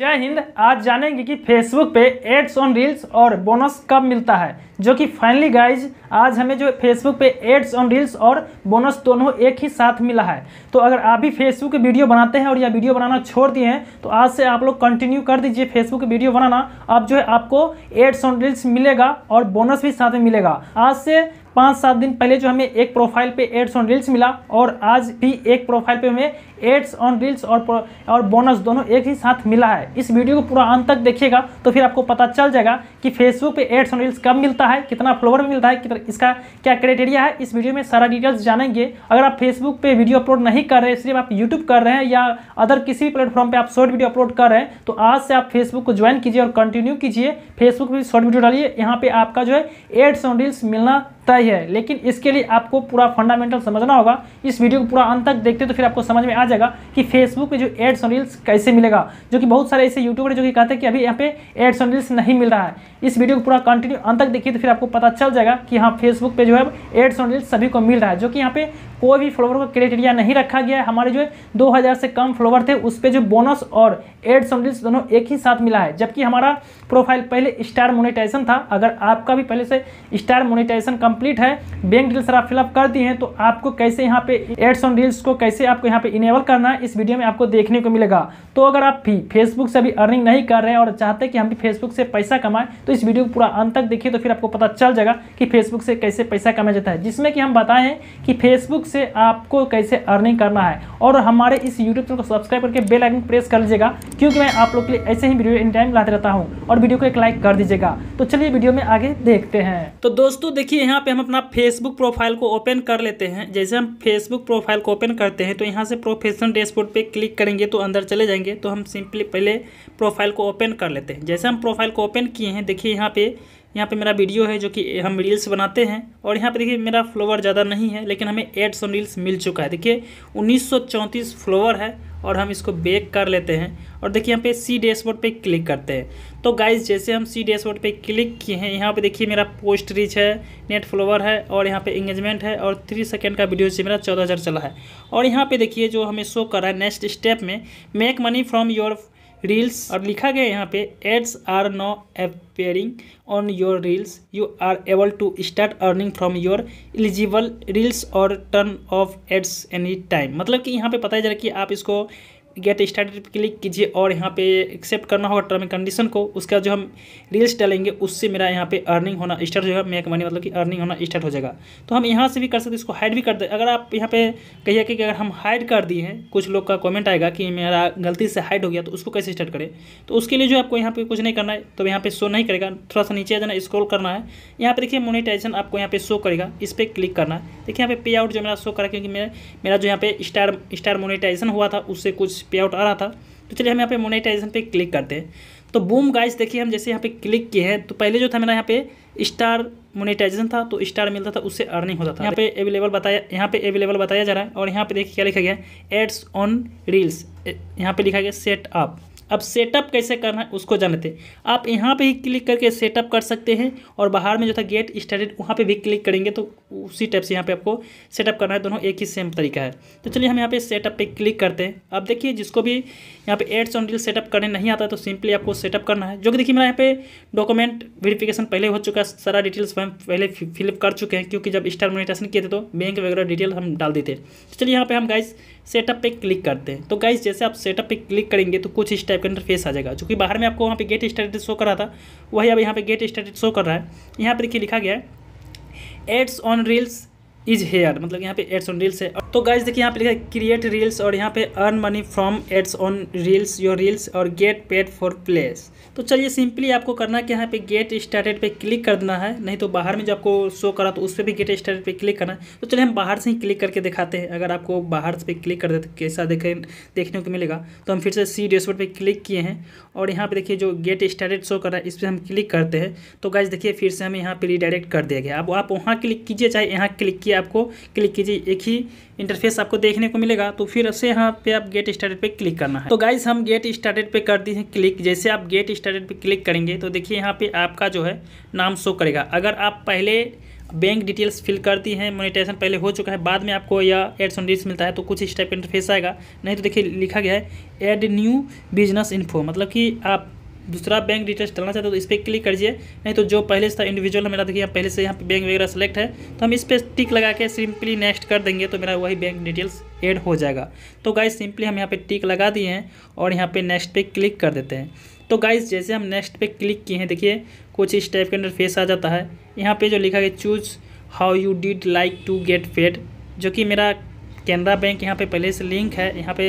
जय हिंद आज जानेंगे कि फेसबुक पे एड्स ऑन रील्स और बोनस कब मिलता है जो कि फाइनली गाइज आज हमें जो फेसबुक पे एड्स ऑन रील्स और बोनस दोनों एक ही साथ मिला है तो अगर आप भी फेसबुक की वीडियो बनाते हैं और या वीडियो बनाना छोड़ दिए हैं तो आज से आप लोग कंटिन्यू कर दीजिए फेसबुक की वीडियो बनाना अब जो है आपको एड्स ऑन रील्स मिलेगा और बोनस भी साथ में मिलेगा आज से पाँच सात दिन पहले जो हमें एक प्रोफाइल पे एड्स ऑन रील्स मिला और आज भी एक प्रोफाइल पे हमें एड्स ऑन रील्स और और बोनस दोनों एक ही साथ मिला है इस वीडियो को पूरा अंत तक देखिएगा तो फिर आपको पता चल जाएगा कि फेसबुक पे एड्स ऑन रील्स कब मिलता है कितना फ्लोवर मिलता है कितना इसका क्या क्राइटेरिया है इस वीडियो में सारा डिटेल्स जानेंगे अगर आप फेसबुक पर वीडियो अपलोड नहीं कर रहे सिर्फ आप यूट्यूब कर रहे हैं या अदर किसी भी प्लेटफॉर्म पर आप शॉर्ट वीडियो अपलोड कर रहे हैं तो आज से आप फेसबुक को ज्वाइन कीजिए और कंटिन्यू कीजिए फेसबुक पर शॉर्ट वीडियो डालिए यहाँ पर आपका जो है एड्स ऑन रील्स मिलना तय है लेकिन इसके लिए आपको पूरा फंडामेंटल समझना होगा इस वीडियो को पूरा अंत तक देखते हो तो फिर आपको समझ में आ जाएगा कि फेसबुक में जो एड्स और रील्स कैसे मिलेगा जो कि बहुत सारे ऐसे यूट्यूबर जो कि कहते हैं कि अभी यहाँ पे एड्स ऑन रील्स नहीं मिल रहा है इस वीडियो को पूरा कंटिन्यू अंत तक देखिए तो फिर आपको पता चल जाएगा कि हाँ फेसबुक पर जो है एड्स ऑन रील्स सभी को मिल रहा है जो कि यहाँ पे कोई भी फॉलोवर का क्राइटेरिया नहीं रखा गया है हमारे जो है दो से कम फॉलोवर थे उस पर जो बोनस और एड्स और रील्स दोनों एक ही साथ मिला है जबकि हमारा प्रोफाइल पहले स्टार मोनेटाइजेशन था अगर आपका भी पहले से स्टार मोनेटाइजेशन कंप्लीट है बैंक डील्स आप फिलअप कर दिए हैं तो आपको कैसे यहाँ पे एड्स ऑन रील्स को कैसे आपको यहाँ पे इनेबल करना है इस वीडियो में आपको देखने को मिलेगा तो अगर आप भी फेसबुक से अभी अर्निंग नहीं कर रहे हैं और चाहते हैं कि हम भी फेसबुक से पैसा कमाएं तो इस वीडियो को पूरा अंत तक देखिए तो फिर आपको पता चल जाएगा कि फेसबुक से कैसे पैसा कमाया जाता है जिसमें कि हम बताएं कि फेसबुक से आपको कैसे अर्निंग करना है और हमारे इस यूट्यूब चैनल को सब्सक्राइब करके बेल आइकन प्रेस कर लीजिएगा क्योंकि मैं आप लोग के लिए ऐसे ही वीडियो इन टाइम लाते रहता हूँ और वीडियो को एक लाइक कर दीजिएगा तो चलिए वीडियो में आगे देखते हैं तो दोस्तों देखिए यहाँ पे हम अपना फेसबुक प्रोफाइल को ओपन कर लेते हैं जैसे हम फेसबुक प्रोफाइल को ओपन करते हैं तो यहाँ से प्रोफेशनल डैशबोर्ड पे क्लिक करेंगे तो अंदर चले जाएंगे तो हम सिंपली पहले प्रोफाइल को ओपन कर लेते हैं जैसे हम प्रोफाइल को ओपन किए हैं देखिए यहाँ पे यहाँ पे मेरा वीडियो है जो कि हम रील्स बनाते हैं और यहाँ पे देखिए मेरा फ्लोवर ज़्यादा नहीं है लेकिन हमें एट सौ रील्स मिल चुका है देखिए उन्नीस फ्लोवर है और हम इसको बेक कर लेते हैं और देखिए यहाँ पे सी डैशबोर्ड पे क्लिक करते हैं तो गाइज जैसे हम सी डैशबोर्ड पे क्लिक किए हैं यहाँ पे देखिए मेरा पोस्ट रीच है नेट फ्लोवर है और यहाँ पे इंगेजमेंट है और थ्री सेकेंड का वीडियो से मेरा चौदह हज़ार चला है और यहाँ पे देखिए जो हमें शो कर रहा है नेक्स्ट स्टेप में make money from your reels और लिखा गया यहाँ पे ads are no appearing on your reels you are able to start earning from your eligible reels और turn off ads any time मतलब कि यहाँ पे पता चला कि आप इसको गेट स्टार्टेड पर क्लिक कीजिए और यहाँ पे एक्सेप्ट करना होगा टर्म एंड कंडीशन को उसका जो हम रील्स डालेंगे उससे मेरा यहाँ पे अर्निंग होना स्टार्ट हो जाएगा मेक मनी मतलब कि अर्निंग होना स्टार्ट हो जाएगा तो हम यहाँ से भी कर सकते हैं इसको हाइड भी कर दे अगर आप यहाँ पे कहिए कि अगर हम हाइड कर दिए हैं कुछ लोग का कॉमेंट आएगा कि मेरा गलती से हाइड हो गया तो उसको कैसे स्टार्ट करें तो उसके लिए जो आपको यहाँ पर कुछ नहीं करना है तो यहाँ पर शो नहीं करेगा थोड़ा सा नीचे आ जाना स्क्रोल करना है यहाँ पर देखिए मोनिटाइजेशन आपको यहाँ पर शो करेगा इस पर क्लिक करना है देखिए यहाँ पे पे आउट जो मेरा शो करा क्योंकि मेरा मेरा जो यहाँ पे स्टार स्टार मोनिटाइजेशन हुआ था उससे कुछ पे आउट आ रहा था तो चलिए हम यहाँ पे मोनेटाइजेशन पे क्लिक करते हैं तो बूम गाइस देखिए हम जैसे यहाँ पे क्लिक किए हैं तो पहले जो था मेरा यहाँ पे स्टार मोनेटाइजेशन था तो स्टार मिलता था उससे अर्निंग होता था यहाँ पे अवेलेबल बताया यहाँ पे अवेलेबल बताया जा रहा है और यहाँ पे देखिए क्या लिखा गया एड्स ऑन रील्स यहाँ पे लिखा गया सेट अप अब सेटअप कैसे करना है उसको जानते हैं आप यहाँ पे ही क्लिक करके सेटअप कर सकते हैं और बाहर में जो था गेट स्टार्टेड वहाँ पे भी क्लिक करेंगे तो उसी टाइप से यहाँ पे आपको सेटअप करना है दोनों एक ही सेम तरीका है तो चलिए हम यहाँ पे सेटअप पे क्लिक करते हैं अब देखिए जिसको भी यहाँ पे एड्स ऑन डील सेटअप करने नहीं आता तो सिंपली आपको सेटअप करना है जो कि देखिए मेरा यहाँ पे डॉक्यूमेंट वेरिफिकेशन पहले हो चुका है सारा डिटेल्स हम पहले फिलअप कर चुके हैं क्योंकि जब स्टार मोनिटेशन किए थे तो बैंक वगैरह डिटेल हम डाल देते तो चलिए यहाँ पर हम गाइज सेटअप पर क्लिक करते हैं तो गाइज जैसे आप सेटअप पर क्लिक करेंगे तो कुछ स्टेप टाइप का इंटरफेस आ जाएगा जो कि बाहर में आपको वहाँ पे गेट स्टेटेड शो कर रहा था वही अब यहाँ पे गेट स्टेटेड शो कर रहा है यहाँ पर देखिए लिखा गया है ads on reels is here मतलब यहाँ पे एड्स ऑन रील्स है तो गाइज देखिए यहाँ पे लिखा है क्रिएट रील्स और यहाँ पे earn money from ads on reels your reels और गेट पेड फॉर प्लेस तो चलिए सिंपली आपको करना है कि यहाँ पे गेट स्टार्टेड पे क्लिक कर देना है नहीं तो बाहर में जो आपको शो करा तो उस पर भी गेट स्टार्टेड पे क्लिक करना है तो चलिए हम बाहर से ही क्लिक करके दिखाते हैं अगर आपको बाहर से क्लिक कर देते कैसा देखे देखने को मिलेगा तो हम फिर से सी डैशबोर्ड पर क्लिक किए हैं और यहाँ पर देखिए जो गेट स्टार्टेड शो कर रहा है इस पर हम क्लिक करते हैं तो गाइज देखिए फिर से हमें यहाँ पर रिडायरेक्ट कर दिया गया अब आप वहाँ क्लिक कीजिए चाहे यहाँ क्लिक किया आपको क्लिक कीजिए एक ही इंटरफेस आपको देखने को मिलेगा तो फिर से यहाँ पे आप गेट स्टार्टेड पे क्लिक करना है तो गाइज हम गेट स्टार्टेड पे कर दिए क्लिक जैसे आप गेट स्टार्टेड पे क्लिक करेंगे तो देखिए यहाँ पे आपका जो है नाम शो करेगा अगर आप पहले बैंक डिटेल्स फिल करती हैं मोनिटाइजेशन पहले हो चुका है बाद में आपको यह एड्स ऑन रील्स मिलता है तो कुछ इस टाइप इंटरफेस आएगा नहीं तो देखिए लिखा गया है एड न्यू बिजनेस इन्फो मतलब कि आप दूसरा बैंक डिटेल्स डालना चाहते हो तो इस पर क्लिक करिए नहीं तो जो पहले से था इंडिविजुअल मेरा देखिए तो पहले से यहाँ पे बैंक वगैरह सेलेक्ट है तो हम इस पर टिक लगा के सिंपली नेक्स्ट कर देंगे तो मेरा वही बैंक डिटेल्स ऐड हो जाएगा तो गाइज सिंपली हम यहाँ पे टिक लगा दिए हैं और यहाँ पे नेक्स्ट पे क्लिक कर देते हैं तो गाइज जैसे हम नेक्स्ट पे क्लिक किए हैं देखिए कुछ इस टाइप के अंदर फेस आ जाता है यहाँ पर जो लिखा है choose how you did like to get paid जो कि मेरा कैनरा बैंक यहाँ पे पहले से लिंक है यहाँ पे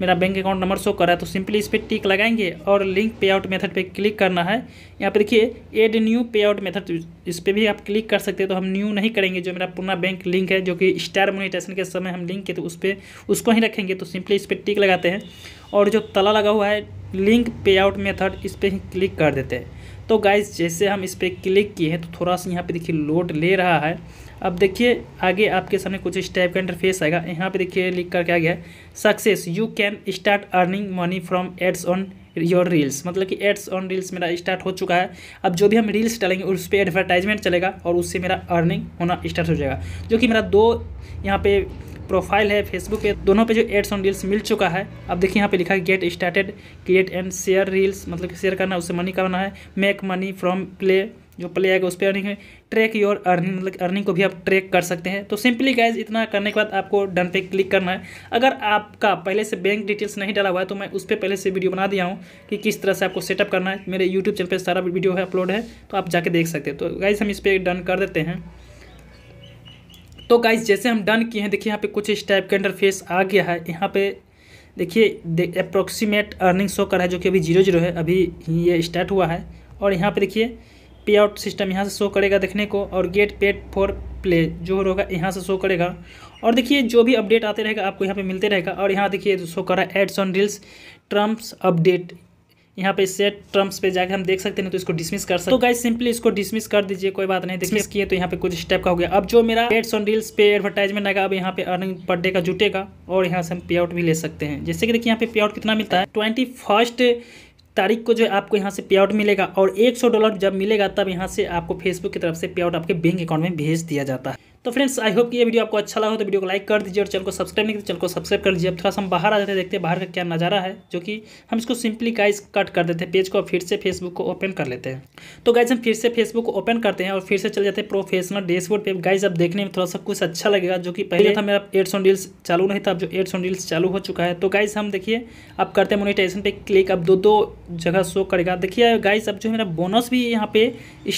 मेरा बैंक अकाउंट नंबर शो कर रहा है तो सिंपली इस पर टिक लगाएंगे और लिंक पे आउट मेथड पर क्लिक करना है यहाँ पर देखिए एड न्यू तो पे आउट मेथड इस पर भी आप क्लिक कर सकते हैं तो हम न्यू नहीं करेंगे जो मेरा पुराना बैंक लिंक है जो कि स्टार मोनिटेशन के समय हम लिंक किए तो उस पर उसको ही रखेंगे तो सिंपली इस पर टिक लगाते हैं और जो तला लगा हुआ है लिंक पे आउट मेथड इस पर ही क्लिक कर देते हैं तो गाइज जैसे हम इस पर क्लिक किए हैं तो थोड़ा सा यहाँ पर देखिए लोड ले रहा है अब देखिए आगे आपके सामने कुछ इस टाइप का इंटरफेस आएगा यहाँ पे देखिए लिख करके आ गया success you can start earning money from ads on your reels मतलब कि एड्स ऑन रील्स मेरा स्टार्ट हो चुका है अब जो भी हम रील्स डालेंगे उस पर एडवर्टाइजमेंट चलेगा और उससे मेरा अर्निंग होना स्टार्ट हो जाएगा जो कि मेरा दो यहाँ पे प्रोफाइल है फेसबुक पे दोनों पे जो एड्स ऑन रील्स मिल चुका है अब देखिए यहाँ पे लिखा है get started create and share reels मतलब शेयर करना उससे मनी करना है मेक मनी फ्रॉम प्ले जो प्ले आएगा उस पर अर्निंग है ट्रैक योर अर्निंग मतलब अर्निंग को भी आप ट्रैक कर सकते हैं तो सिंपली गाइज इतना करने के बाद आपको डन पे क्लिक करना है अगर आपका पहले से बैंक डिटेल्स नहीं डाला हुआ है तो मैं उस पर पहले से वीडियो बना दिया हूँ कि किस तरह से आपको सेटअप करना है मेरे यूट्यूब चैनल पर सारा वीडियो है अपलोड है तो आप जाके देख सकते हैं तो गाइज हम इस पर डन कर देते हैं तो गाइज जैसे हम डन किए हैं देखिए यहाँ पे कुछ इस टाइप के इंटरफेस आ गया है यहाँ पे देखिए अप्रोक्सीमेट अर्निंग शो कर रहा है जो कि अभी जीरो जीरो है अभी ये स्टार्ट हुआ है और यहाँ पे देखिए पे आउट सिस्टम यहाँ से शो करेगा देखने को और गेट पेड फॉर प्ले जो होगा यहाँ से शो करेगा और देखिए जो भी अपडेट आते रहेगा आपको यहाँ पे मिलते रहेगा और यहाँ देखिए शो कर रहा है ads on reels terms update यहाँ पे सेट ट्रम्प्स पे जाकर हम देख सकते हैं तो इसको डिसमिस कर सकते तो गाइस सिंपली इसको डिसमिस कर दीजिए कोई बात नहीं डिसमिस किए तो यहाँ पे कुछ स्टेप का हो गया अब जो मेरा एड्स ऑन रील्स पे एडवर्टाइजमेंट आएगा अब यहाँ पे अर्निंग पर डे का जुटेगा और यहाँ से हम पे आउट भी ले सकते हैं जैसे कि देखिए यहाँ पे पे आउट कितना मिलता है ट्वेंटी फर्स्ट तारीख को जो है आपको यहाँ से पे आउट मिलेगा और 100 डॉलर जब मिलेगा तब यहाँ से आपको फेसबुक की तरफ से पे आउट आपके बैंक अकाउंट में भेज दिया जाता है तो फ्रेंड्स आई होप कि ये वीडियो आपको अच्छा लगा हो तो वीडियो को लाइक कर दीजिए और चैनल को सब्सक्राइब नहीं कीजिए चैनल तो को सब्सक्राइब कर लीजिए अब थोड़ा सा हम बाहर आ जाते हैं देखते हैं बाहर का क्या नज़ारा है जो कि हम इसको सिंपली गाइज कट कर देते हैं पेज को और फिर से फेसबुक को ओपन कर लेते हैं तो गाइज हम फिर से फेसबुक को ओपन करते हैं और फिर से चले जाते हैं प्रोफेशनल डैशबोर्ड पर गाइज अब देखने में थोड़ा सा कुछ अच्छा लगेगा जो कि पहले था मेरा एड्स ऑन डील्स चालू नहीं था अब जो एड्स ऑन डील्स चालू हो चुका है तो गाइज हम देखिए अब करते हैं मोनिटाइजेशन पर क्लिक अब दो दो जगह शो करेगा देखिए गाइज अब जो मेरा बोनस भी यहाँ पे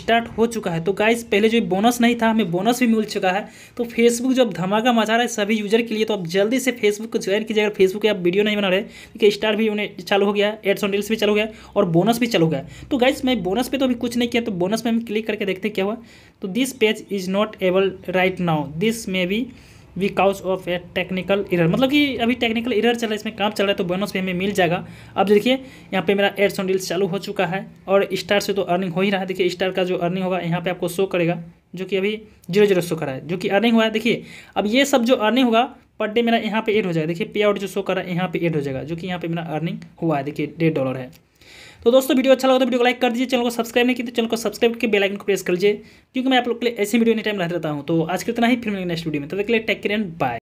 स्टार्ट हो चुका है तो गाइज पहले जो बोनस नहीं था हमें बोनस भी मिल चुका है है तो फेसबुक जब धमाका मचा रहा है सभी यूजर के लिए तो आप जल्दी से फेसबुक को ज्वाइन कीजिए अगर फेसबुक आप वीडियो नहीं बना रहे देखिए स्टार भी उन्हें चालू हो गया एड्स ऑन रील्स भी चालू हो गया और बोनस भी चालू हो गया तो गाइस मैं बोनस पे तो अभी कुछ नहीं किया तो बोनस में हम क्लिक करके देखते हैं क्या हुआ तो this page is not able right now this may be because of a technical error मतलब कि अभी टेक्निकल इरर चल रहा है इसमें काम चल रहा है तो बोनस भी हमें मिल जाएगा अब देखिए यहाँ पे मेरा एड्स ऑन रील्स चालू हो चुका है और स्टार से तो अर्निंग हो ही रहा है देखिए स्टार का जो अर्निंग होगा यहाँ पे आपको शो करेगा जो कि अभी जीरो जीरो शो करा है जो कि अर्निंग हुआ है देखिए अब ये सब जो अर्निंग होगा पर डे मेरा यहाँ पे एड हो जाएगा देखिए पे आउट जो शो कर रहा है यहाँ पे एड हो जाएगा जो कि यहाँ पे मेरा अर्निंग हुआ है देखिए डेढ़ डॉलर है तो दोस्तों वीडियो अच्छा लगा तो वीडियो को लाइक कर दीजिए चैनल को सब्सक्राइब नहीं तो चैनल को सब्सक्राइब करके बेल आइकन को प्रेस कर लीजिए क्योंकि मैं आप लोग के लिए ऐसे वीडियो एनी टाइम रहता हूँ तो आज के इतना ही फिर मिलेंगे नेक्स्ट वीडियो में तो देख लिए टेक केयर एंड बाय